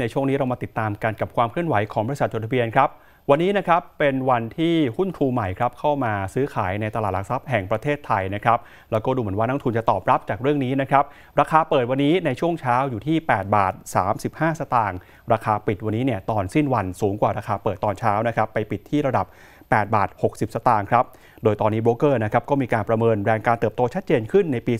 ในช่วงนี้เรามาติดตามกันกับความเคลื่อนไหวของบริษัทจดทะเบียนครับ วันนี้นะครับเป็นวันที่หุ้นทรูใหม่ครับเข้ามาซื้อขายในตลาดหลักทรัพย์แห่งประเทศไทยนะครับแล้วก็ดูเหมือนว่านักทุนจะตอบรับจากเรื่องนี้นะครับราคาเปิดวันนี้ในช่วงเช้าอยู่ที่ 8 บาท35 สตางค์ราคาปิดวันนี้เนี่ยตอนสิ้นวันสูงกว่าราคาเปิดตอนเช้านะครับไปปิดที่ระดับ8 บาท 60 สตางค์ครับ โดยตอนนี้โบรกเกอร์นะครับก็มีการประเมินแรงการเติบโตชัดเจนขึ้นในปี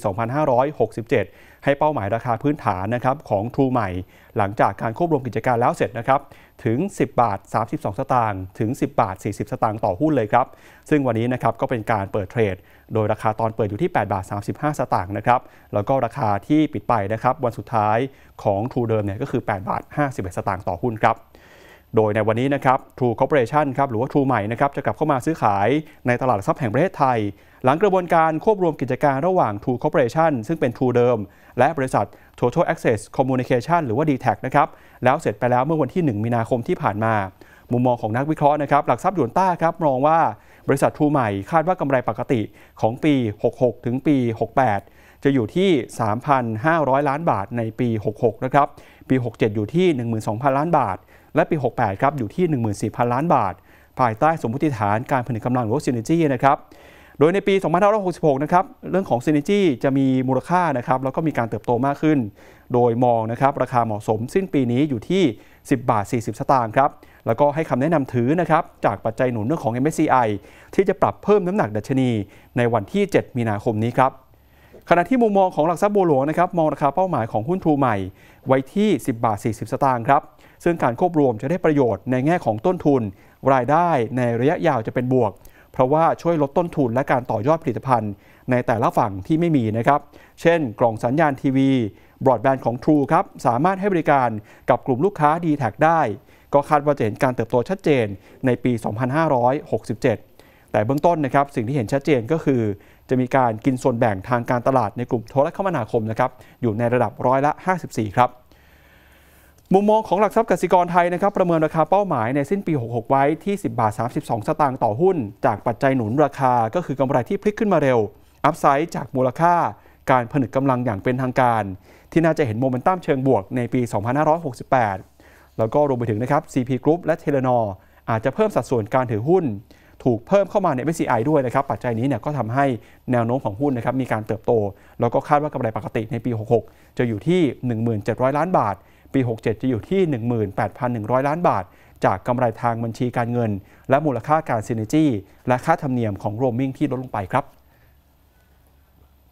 2567 ให้เป้าหมายราคาพื้นฐานนะครับของทรูใหม่ หลังจากการควบรวมกิจการแล้วเสร็จนะครับถึง 10 บาท 32 สตางค์ถึง 10 บาท 40 สตางค์ต่อหุ้นเลยครับ ซึ่งวันนี้นะครับก็เป็นการเปิดเทรด โดยราคาตอนเปิดอยู่ที่ 8 บาท 35 สตางค์นะครับ แล้วก็ราคาที่ปิดไปนะครับวันสุดท้ายของทรูเดิมเนี่ยก็คือ8 บาท51สตางค์ต่อหุ้นครับโดยในวันนี้นะครับทรูคอร์ปอเรชันครับหรือว่าทรูใหม่นะครับจะกลับเข้ามาซื้อขายในตลาดหลักทรัพย์แห่งประเทศไทย หลังกระบวนการควบรวมกิจการระหว่างทรูคอร์ปอเรชันซึ่งเป็นทรูเดิมและบริษัท Total Access Communication หรือว่า d t แทนะครับแล้วเสร็จไปแล้วเมื่อวันที่ 1 มีนาคมที่ผ่านมา มุมมองของนักวิเคราะห์นะครับหลักทรัพย์ยวนต้าครับมองว่าบริษัททรูใหม่คาดว่ากำไรปกติของปี 66 ถึงปี 68 จะอยู่ที่ 3,500 ล้านบาท ในปี66นะครับปี67อยู่ที่ 12,000 ล้านบาทและปี 68 ครับ อยู่ที่ 14,000 ล้านบาท ภายใต้สมมติฐานการผลิตกำลังหรือว่าซเนจีนะครับ โดยในปี 2566 นะครับ เรื่องของซินเนจีจะมีมูลค่านะครับ แล้วก็มีการเติบโตมากขึ้น โดยมองนะครับ ราคาเหมาะสมสิ้นปีนี้อยู่ที่ 10 บาท 40 สตางค์ครับ แล้วก็ให้คำแนะนำถือนะครับ จากปัจจัยหนุนเรื่องของ MSCI ที่จะปรับเพิ่มน้ำหนักดัชนีในวันที่ 7 มีนาคมนี้ครับขณะที่มุมมองของหลักทรัพย์บัวหลวงนะครับมองราคาเป้าหมายของหุ้นทรูใหม่ไว้ที่ 10 บาท 40สตางค์ครับซึ่งการควบรวมจะได้ประโยชน์ในแง่ของต้นทุนรายได้ในระยะยาวจะเป็นบวก เพราะว่าช่วยลดต้นทุนและการต่อยอดผลิตภัณฑ์ในแต่ละฝั่งที่ไม่มีนะครับ เช่นกล่องสัญญาณทีวี บรอดแบนด์ของ True ครับสามารถให้บริการกับกลุ่มลูกค้า d t แทได้ก็คาดว่าจะเห็นการเติบโตชัดเจนในปี 2567แต่เบื้องต้นนะครับสิ่งที่เห็นชัดเจนก็คือ จะมีการกินส่วนแบ่งทางการตลาดในกลุ่มโทรคมนาคมนะครับอยู่ในระดับร้อยละ 54 ครับ มุมมองของหลักทรัพย์กสิกรไทยนะครับประเมินราคาเป้าหมายในสิ้นปี 66 ไว้ที่ 10บาท32 สตางค์ต่อหุ้น จากปัจจัยหนุนราคาก็คือกำไรที่พลิกขึ้นมาเร็ว อัพไซด์จากมูลค่าการผนึกกำลังอย่างเป็นทางการ ที่น่าจะเห็นโมเมนตัมเชิงบวกในปี 2568 แล้วก็รวมไปถึงนะครับ CP Group และเทเลนออาจจะเพิ่มสัดส่วนการถือหุ้นถูกเพิ่มเข้ามาใน MSCI ด้วยนะครับปัจจัยนี้เนี่ยก็ทำให้แนวโน้มของหุ้นนะครับมีการเติบโต แล้วก็คาดว่ากำไรปกติในปี 66 จะอยู่ที่ 1,700 ล้านบาท ปี 67 จะอยู่ที่ 18,100 ล้านบาท จากกำไรทางบัญชีการเงินและมูลค่าการซีเนจี้และค่าธรรมเนียมของโรมมิ่งที่ลดลงไปครับ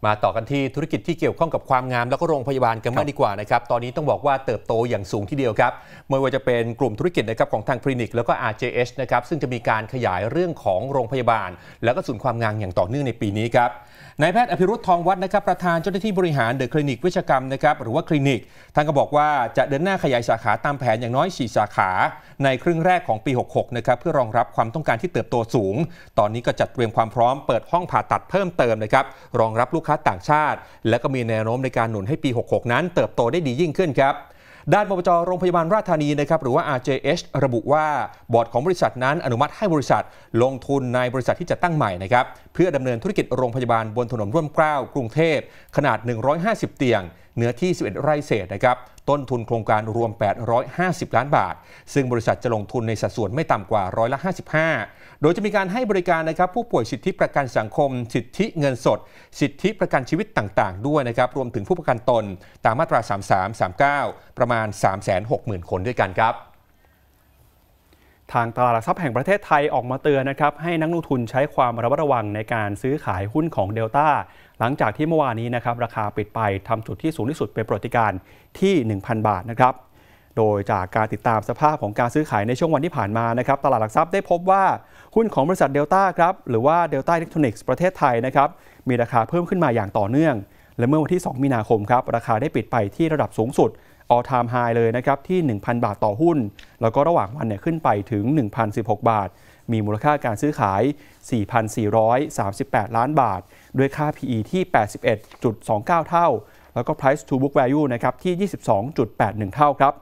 มาต่อกันที่ธุรกิจที่เกี่ยวข้องกับความงาม แล้วก็โรงพยาบาลกันมากดีกว่านะครับ ตอนนี้ต้องบอกว่าเติบโตอย่างสูงทีเดียวครับไม่ว่าจะเป็นกลุ่มธุรกิจนะครับของทางคลินิกแล้วก็ RJS นะครับ ซึ่งจะมีการขยายเรื่องของโรงพยาบาล แล้วก็ศูนย์ความงามอย่างต่อเนื่องในปีนี้ครับ นายแพทย์อภิรุธทองวัฒนะครับ ประธานเจ้าหน้าที่บริหารเดอะคลินิกวิชกรรมนะครับหรือว่าคลินิกท่านก็บอกว่าจะเดินหน้าขยายสาขาตามแผนอย่างน้อย 4 สาขา ในครึ่งแรกของปี 66 นะครับเพื่อรองรับความต้องการที่เติบโตสูง ตอนนี้ก็จัดเตรียมความพร้อมเปิดห้องผ่าตัดเพิ่มเติมนะครับรองรับลูกค้าต่างชาติ และก็มีแนวโน้มในการหนุนให้ปี 66 นั้น เติบโตได้ดียิ่งขึ้นครับ ด้านบจโรงพยาบาลราชธานีนะครับ หรือว่า RJH ระบุว่าบอร์ดของบริษัทนั้นอนุมัติให้บริษัท ลงทุนในบริษัทที่จะตั้งใหม่นะครับ เพื่อดำเนินธุรกิจโรงพยาบาลบนถนนร่วมเกล้ากรุงเทพ ขนาด 150 เตียงเนื้อที่ 11 ไร่เศษนะครับ ต้นทุนโครงการรวม 850 ล้านบาท ซึ่งบริษัทจะลงทุนในสัดส่วนไม่ต่ำกว่าร้อยละ55 โดยจะมีการให้บริการนะครับ ผู้ป่วยสิทธิประกันสังคม สิทธิเงินสด สิทธิประกันชีวิตต่างๆ ด้วยนะครับ รวมถึงผู้ประกันตนตามมาตรา 33 39 ประมาณ 360,000 คนด้วยกันครับทางตลาดหลักทรัพย์แห่งประเทศไทยออกมาเตือนนะครับให้นักลงทุนใช้ความระมัดระวังในการซื้อขายหุ้นของเดลต้าหลังจากที่เมื่อวานนี้นะครับราคาปิดไปทำจุดที่สูงที่สุดเป็นประวัติการที่ 1,000 บาทนะครับโดยจากการติดตามสภาพของการซื้อขายในช่วงวันที่ผ่านมานะครับตลาดหลักทรัพย์ได้พบว่า หุ้นของบริษัทเดลต้าครับหรือว่าเดลต้าอิเล็กทรอนิกส์ประเทศไทยนะครับมีราคาเพิ่มขึ้นมาอย่างต่อเนื่อง และเมื่อวันที่ 2 มีนาคมครับราคาได้ปิดไปที่ระดับสูงสุด all time high เลยนะครับที่ 1,000 บาทต่อหุ้น แล้วก็ระหว่างวันเนี่ยขึ้นไปถึง 1,016 บาท มีมูลค่าการซื้อขาย 4,438 ล้านบาท ด้วยค่า PE ที่ 81.29 เท่า แล้วก็ price to book value นะครับที่ 22.81 เท่าครับ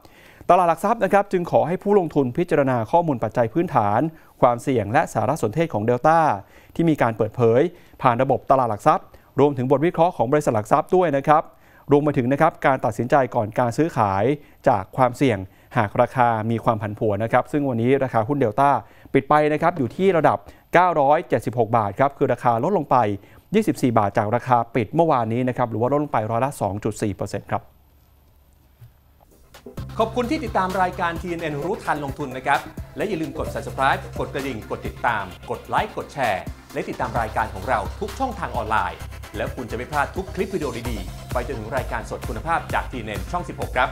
ตลาดหลักทรัพย์นะครับจึงขอให้ผู้ลงทุนพิจารณาข้อมูลปัจจัยพื้นฐาน ความเสี่ยงและสารสนเทศของเดลต้าที่มีการเปิดเผย ผ่านระบบตลาดหลักทรัพย์ รวมถึงบทวิเคราะห์ของบริษัทหลักทรัพย์ด้วยนะครับรวมไปถึงนะครับการตัดสินใจก่อนการซื้อขายจากความเสี่ยงหากราคามีความผันผวนนะครับซึ่งวันนี้ราคาหุ้นเดลต้าปิดไปนะครับอยู่ที่ระดับ 976 บาทครับคือราคาลดลงไป 24 บาทจากราคาปิดเมื่อวานนี้นะครับหรือว่าลดลงไปร้อยละ 2.4%ครับ ขอบคุณที่ติดตามรายการ TNN รู้ทันลงทุนนะครับ และอย่าลืมกด subscribe กดกระดิ่งกดติดตาม กดไลค์กดแชร์ และติดตามรายการของเราทุกช่องทางออนไลน์แล้วคุณจะไม่พลาดทุกคลิปวิดีโอดีๆ ไปจนถึงรายการสดคุณภาพจากทีเน็นช่อง 16 ครับ